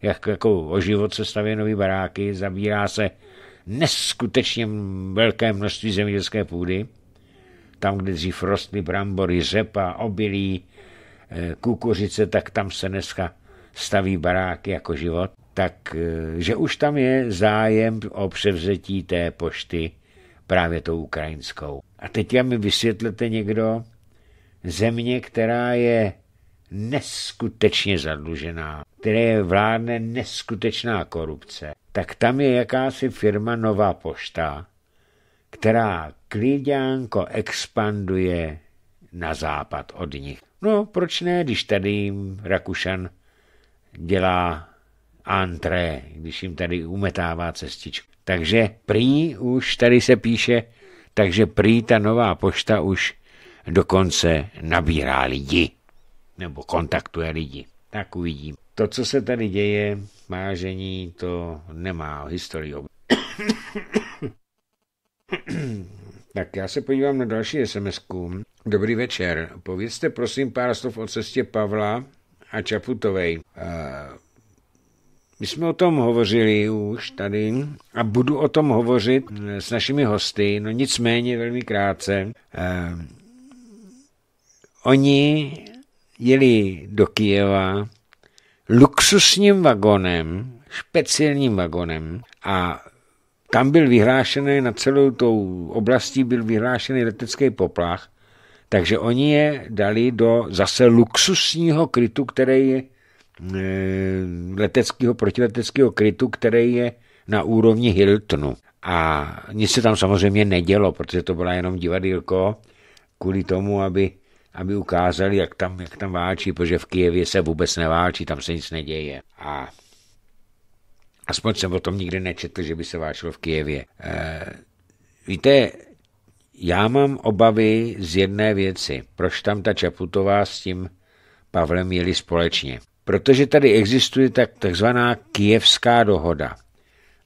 jak, jako o život se staví nové baráky, zabírá se neskutečně velké množství zemědělské půdy, tam, kde dřív rostly brambory, řepa, obilí, eh, kukuřice, tak tam se dneska staví baráky jako život tak eh, že už tam je zájem o převzetí té pošty právě tou ukrajinskou. A teď já mi vysvětlete někdo, země, která je neskutečně zadlužená, které vládne neskutečná korupce, tak tam je jakási firma Nová pošta, která klidňánko expanduje na západ od nich. No, proč ne, když tady Rakušan dělá antré, když jim tady umetává cestičku. Takže prý už tady se píše, takže prý ta nová pošta už dokonce nabírá lidi, nebo kontaktuje lidi. Tak uvidím. To, co se tady děje, mážení, to nemá historii. tak já se podívám na další sms -ku. Dobrý večer. Povězte prosím pár slov o cestě Pavla a Čaputovej. My jsme o tom hovořili už tady a budu o tom hovořit eh, s našimi hosty, no nicméně velmi krátce. Eh, oni jeli do Kijeva luxusním vagonem, speciálním vagonem a tam byl vyhlášený, na celou tou oblastí byl vyhlášený letecký poplach, takže oni je dali do zase luxusního krytu, který Eh, leteckého protileteckého krytu, který je na úrovni Hiltonu. A nic se tam samozřejmě nedělo, protože to byla jenom divadýlko kvůli tomu, aby, aby ukázali, jak tam, jak tam válčí, protože v Kijevě se vůbec neválčí, tam se nic neděje. A aspoň jsem o tom nikdy nečetl, že by se válčilo v Kijevě. E, eh, víte, já mám obavy z jedné věci. Proč tam ta Čaputová s tím Pavlem jeli společně? protože tady existuje tak, takzvaná kijevská dohoda.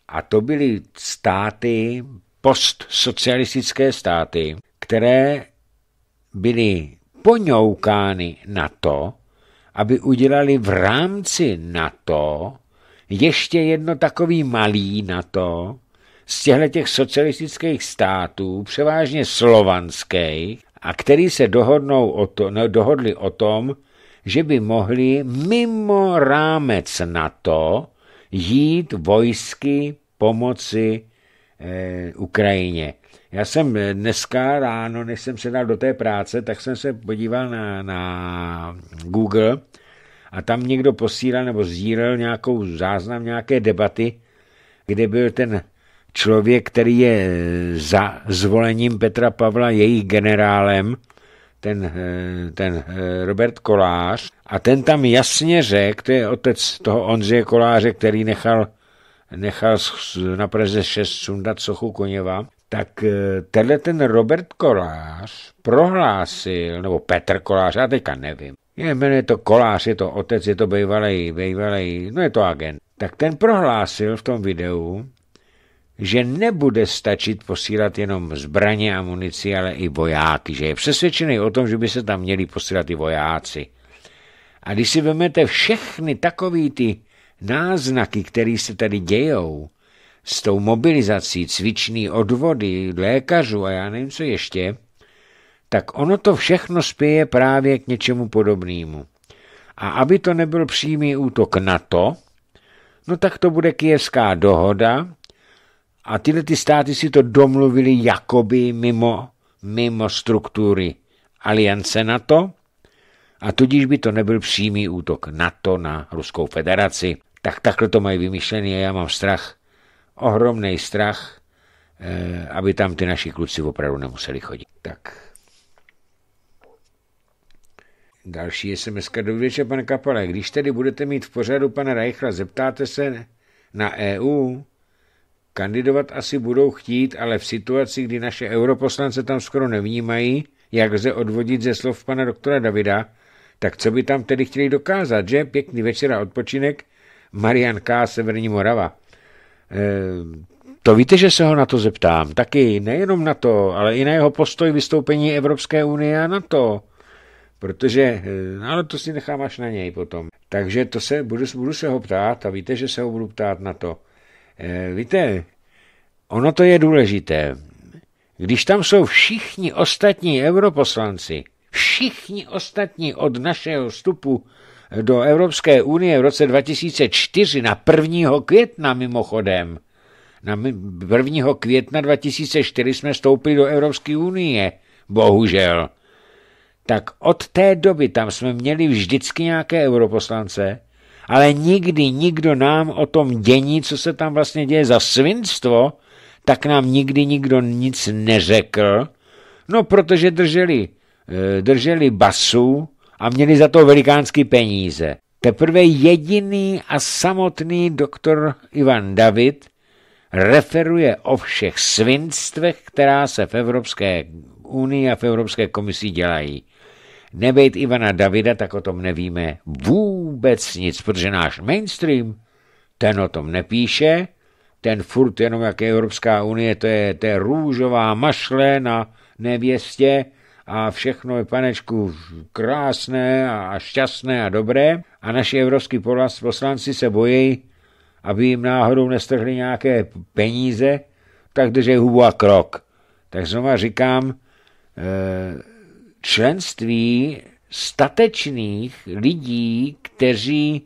A to byly státy, postsocialistické státy, které byly poňoukány na to, aby udělali v rámci NATO ještě jedno takový malý NATO z těchto těch socialistických států, převážně slovanských, a který se dohodnou o to, no, dohodli o tom, že by mohli mimo rámec na to jít vojsky pomoci e, Ukrajině. Já jsem dneska ráno, než jsem se dal do té práce, tak jsem se podíval na, na Google a tam někdo posílal nebo sdílel nějakou záznam nějaké debaty, kde byl ten člověk, který je za zvolením Petra Pavla jejich generálem ten, eh, ten eh, Robert Kolář a ten tam jasně řekl, to je otec toho Ondřeje Koláře, který nechal, nechal na Praze 6 sundat sochu Koněva, tak eh, tenhle ten Robert Kolář prohlásil, nebo Petr Kolář, já teďka nevím, je, jmenuje to Kolář, je to otec, je to bývalý, bývalý, no je to agent. Tak ten prohlásil v tom videu, že nebude stačit posílat jenom zbraně a munici, ale i vojáky, že je přesvědčený o tom, že by se tam měli posílat i vojáci. A když si vezmete všechny takové ty náznaky, které se tady dějou, s tou mobilizací, cvičný odvody, lékařů a já nevím co ještě, tak ono to všechno spěje právě k něčemu podobnému. A aby to nebyl přímý útok na to, no tak to bude kijevská dohoda, a tyhle ty státy si to domluvili jakoby mimo, mimo struktury aliance NATO a tudíž by to nebyl přímý útok NATO na Ruskou federaci. Tak takhle to mají vymyšlený a já mám strach, ohromný strach, eh, aby tam ty naši kluci opravdu nemuseli chodit. Tak. Další je sms Dobrý večer, pane Kapale. Když tedy budete mít v pořadu pana Reichla, zeptáte se na EU? Kandidovat asi budou chtít, ale v situaci, kdy naše europoslance tam skoro nevnímají, jak lze odvodit ze slov pana doktora Davida, tak co by tam tedy chtěli dokázat, že? Pěkný večer a odpočinek. Marian K. Severní Morava. E, to víte, že se ho na to zeptám. Taky nejenom na to, ale i na jeho postoj vystoupení Evropské unie a na to. Protože, eh, no ale to si nechám až na něj potom. Takže to se, budu, budu se ho ptát a víte, že se ho budu ptát na to. Eh, víte, ono to je důležité. Když tam jsou všichni ostatní europoslanci, všichni ostatní od našeho vstupu do Evropské unie v roce 2004 na 1. května mimochodem, na 1. května 2004 jsme vstoupili do Evropské unie, bohužel. Tak od té doby tam jsme měli vždycky nějaké europoslance, ale nikdy nikdo nám o tom dění, co se tam vlastně děje za svinstvo, tak nám nikdy nikdo nic neřekl, no protože drželi, eh, drželi basu a měli za to velikánský peníze. Teprve jediný a samotný doktor Ivan David referuje o všech svinstvech, která se v Evropské unii a v Evropské komisi dělají nebejt Ivana Davida, tak o tom nevíme vůbec nic, protože náš mainstream, ten o tom nepíše, ten furt jenom jak je Evropská unie, to je, to je růžová mašle na nevěstě a všechno je panečku krásné a šťastné a dobré a naši evropský poslanci se bojí, aby jim náhodou nestrhli nějaké peníze, tak drží hubu a krok. Tak znova říkám, eh, členství statečných lidí, kteří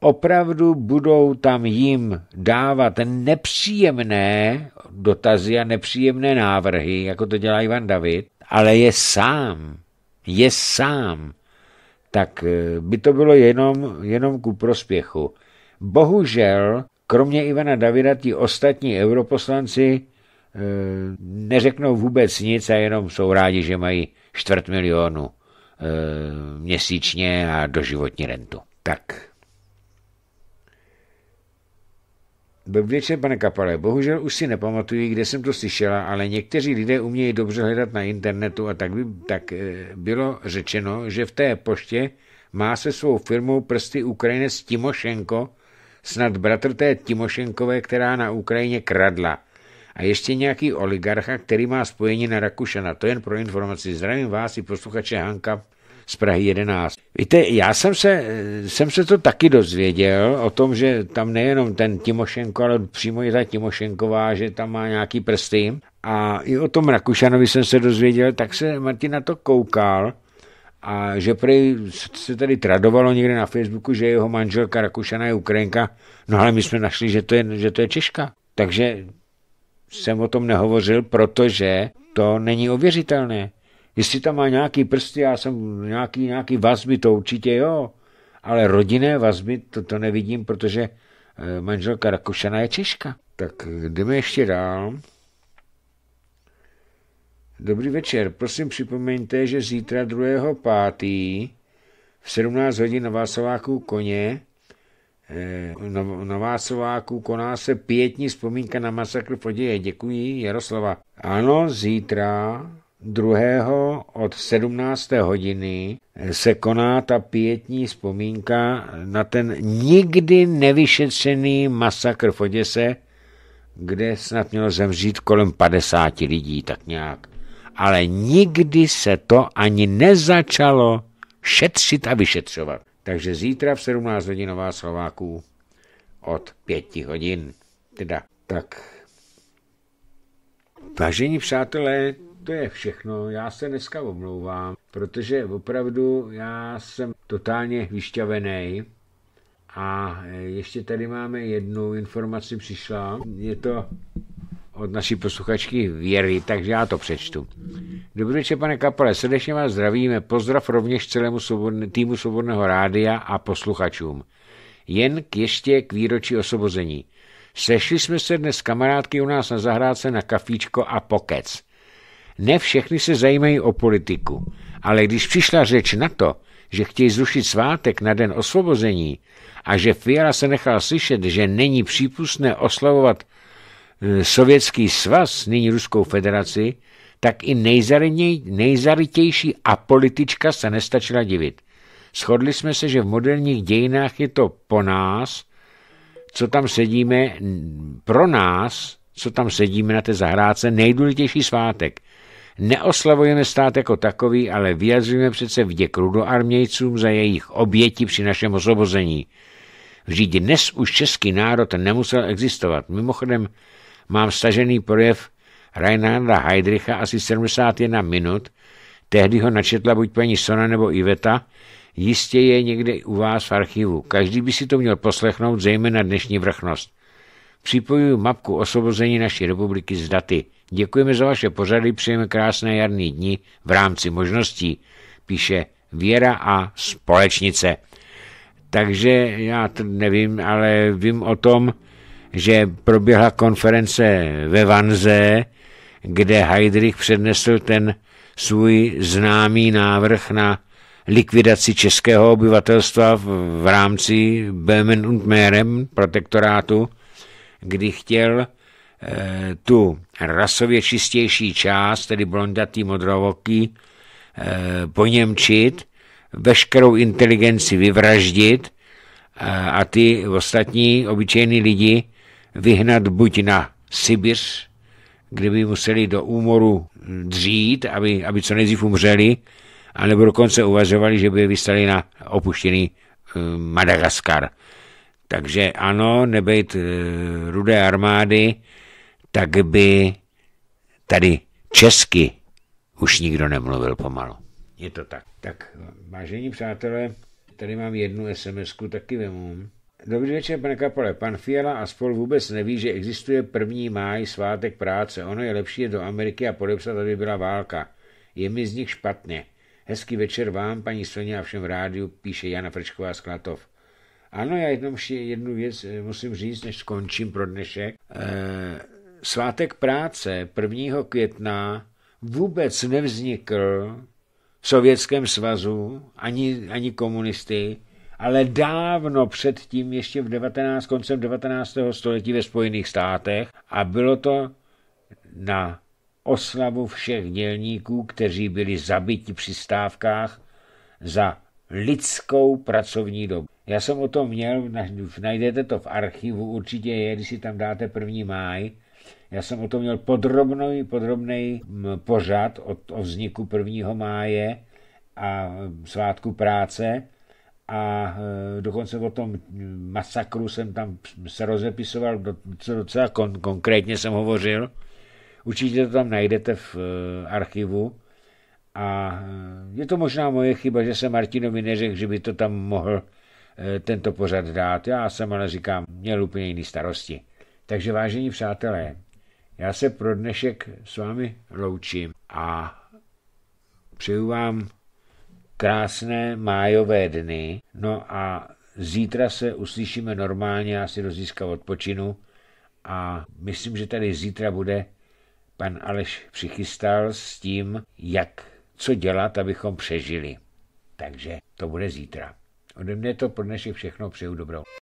opravdu budou tam jim dávat nepříjemné dotazy a nepříjemné návrhy, jako to dělá Ivan David, ale je sám, je sám, tak eh, by to bylo jenom, jenom ku prospěchu. Bohužel, kromě Ivana Davida, ti ostatní europoslanci Eh, neřeknou vůbec nic a jenom jsou rádi, že mají čtvrt milionu eh, měsíčně a doživotní rentu. Tak. Byl večer, pane Kapale, bohužel už si nepamatuji, kde jsem to slyšela, ale někteří lidé umějí dobře hledat na internetu a tak, by, tak eh, bylo řečeno, že v té poště má se svou firmou prsty Ukrajinec Timošenko, snad bratr té Timošenkové, která na Ukrajině kradla – a ještě nějaký oligarcha, který má spojení na Rakušana. To jen pro informaci. Zdravím vás i posluchače Hanka z Prahy 11. Víte, já jsem se, jsem se to taky dozvěděl o tom, že tam nejenom ten Timošenko, ale přímo i ta Timošenková, že tam má nějaký prsty. A i o tom Rakušanovi jsem se dozvěděl, tak se Martin na to koukal a že prý se tady tradovalo někde na Facebooku, že jeho manželka Rakušana je Ukrajinka, no ale my jsme našli, že to je, že to je Češka. Takže jsem o tom nehovořil, protože to není ověřitelné. Jestli tam má nějaký prsty, já jsem nějaký, nějaký vazby, to určitě jo. Ale rodinné vazby, to, to nevidím, protože eh, manželka Rakušana je Češka. Tak jdeme ještě dál. Dobrý večer. Prosím připomeňte, že zítra 2.5. v 17 hodin na Vásováku koně Eh, no, Novácováků koná se pětní vzpomínka na masakr v Oděje. Děkuji, Jaroslava. Ano, zítra druhého od 17. hodiny eh, se koná ta pětní vzpomínka na ten nikdy nevyšetřený masakr v Oděse, kde snad mělo zemřít kolem 50 lidí, tak nějak. Ale nikdy se to ani nezačalo šetřit a vyšetřovat. Takže zítra v 17 hodin Nová Slováků od 5 hodin. Teda tak. Vážení přátelé, to je všechno. Já se dneska omlouvám, protože opravdu já jsem totálně vyšťavený. A ještě tady máme jednu informaci přišla. Je to od naší posluchačky Věry, takže já to přečtu. Dobrý večer, pane Kapele, srdečně vás zdravíme. Pozdrav rovněž celému svobodne, týmu Svobodného rádia a posluchačům. Jen k ještě k výročí osvobození. Sešli jsme se dnes kamarádky u nás na zahrádce na kafíčko a pokec. Ne všechny se zajímají o politiku, ale když přišla řeč na to, že chtějí zrušit svátek na den osvobození a že Fiala se nechal slyšet, že není přípustné oslavovat Eh, Sovětský svaz, nyní Ruskou federaci, tak i nejzarytější apolitička se nestačila divit. Shodli jsme se, že v moderních dějinách je to po nás, co tam sedíme, pro nás, co tam sedíme na té zahrádce, nejdůležitější svátek. Neoslavujeme stát jako takový, ale vyjadřujeme přece vděk rudoarmějcům za jejich oběti při našem osvobození. Vždyť dnes už český národ nemusel existovat. Mimochodem, mám stažený projev Reinharda Heidricha asi 71 minut, tehdy ho načetla buď paní Sona nebo Iveta, jistě je někde u vás v archivu. Každý by si to měl poslechnout, zejména dnešní vrchnost. Připojuji mapku osvobození naší republiky z daty. Děkujeme za vaše pořady, přejeme krásné jarní dny v rámci možností, píše Věra a společnice. Takže já to nevím, ale vím o tom, že proběhla konference ve Vanze, kde Heidrich přednesl ten svůj známý návrh na likvidaci českého obyvatelstva v rámci Böhmen und Mérem, protektorátu, kdy chtěl eh, tu rasově čistější část, tedy blondatý modrovoký, eh, poněmčit, veškerou inteligenci vyvraždit eh, a ty ostatní obyčejní lidi vyhnat buď na Sibiř, kde by museli do úmoru dřít, aby, aby co nejdřív umřeli, anebo dokonce uvažovali, že by je vystali na opuštěný eh, Madagaskar. Takže ano, nebejt eh, rudé armády, tak by tady česky už nikdo nemluvil pomalu. Je to tak. Tak, vážení přátelé, tady mám jednu sms taky vemu. Dobrý večer, pane Kapole. Pan Fiala a spol vůbec neví, že existuje první máj svátek práce. Ono je lepší je do Ameriky a podepsat, aby byla válka. Je mi z nich špatně. Hezký večer vám, paní Soně a všem v rádiu, píše Jana Frčková z Klatov. Ano, já jednou ještě jednu věc eh, musím říct, než skončím pro dnešek. Eh, svátek práce 1. května vůbec nevznikl v Sovětském svazu ani, ani komunisty, ale dávno předtím, ještě v 19, koncem 19. století ve Spojených státech a bylo to na oslavu všech dělníků, kteří byli zabiti při stávkách za lidskou pracovní dobu. Já jsem o tom měl, najdete to v archivu, určitě je, když si tam dáte první máj. Já jsem o tom měl podrobný, podrobný pořad o, o vzniku prvního máje a svátku práce a e, dokonce o tom masakru jsem tam se rozepisoval, docela kon, konkrétně jsem hovořil. Určitě to tam najdete v e, archivu. A e, je to možná moje chyba, že jsem Martinovi neřekl, že by to tam mohl tento pořad dát. Já jsem ale říkám, měl úplně jiný starosti. Takže vážení přátelé, já se pro dnešek s vámi loučím a přeju vám krásné májové dny, no a zítra se uslyšíme normálně, já si do získa odpočinu a myslím, že tady zítra bude pan Aleš přichystal s tím, jak co dělat, abychom přežili. Takže to bude zítra. Ode mě to pro dnešek všechno. Přeju dobrou.